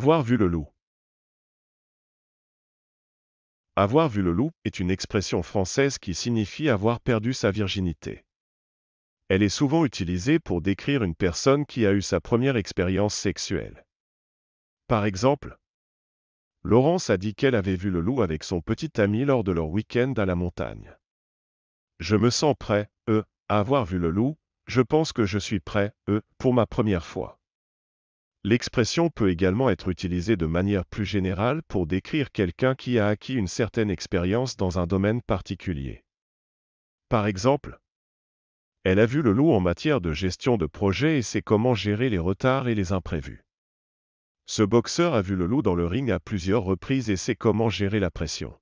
Avoir vu le loup. Avoir vu le loup est une expression française qui signifie avoir perdu sa virginité. Elle est souvent utilisée pour décrire une personne qui a eu sa première expérience sexuelle. Par exemple, Laurence a dit qu'elle avait vu le loup avec son petit ami lors de leur week-end à la montagne. Je me sens prêt, eux, à avoir vu le loup, je pense que je suis prêt, eux, pour ma première fois. L'expression peut également être utilisée de manière plus générale pour décrire quelqu'un qui a acquis une certaine expérience dans un domaine particulier. Par exemple, elle a vu le loup en matière de gestion de projet et sait comment gérer les retards et les imprévus. Ce boxeur a vu le loup dans le ring à plusieurs reprises et sait comment gérer la pression.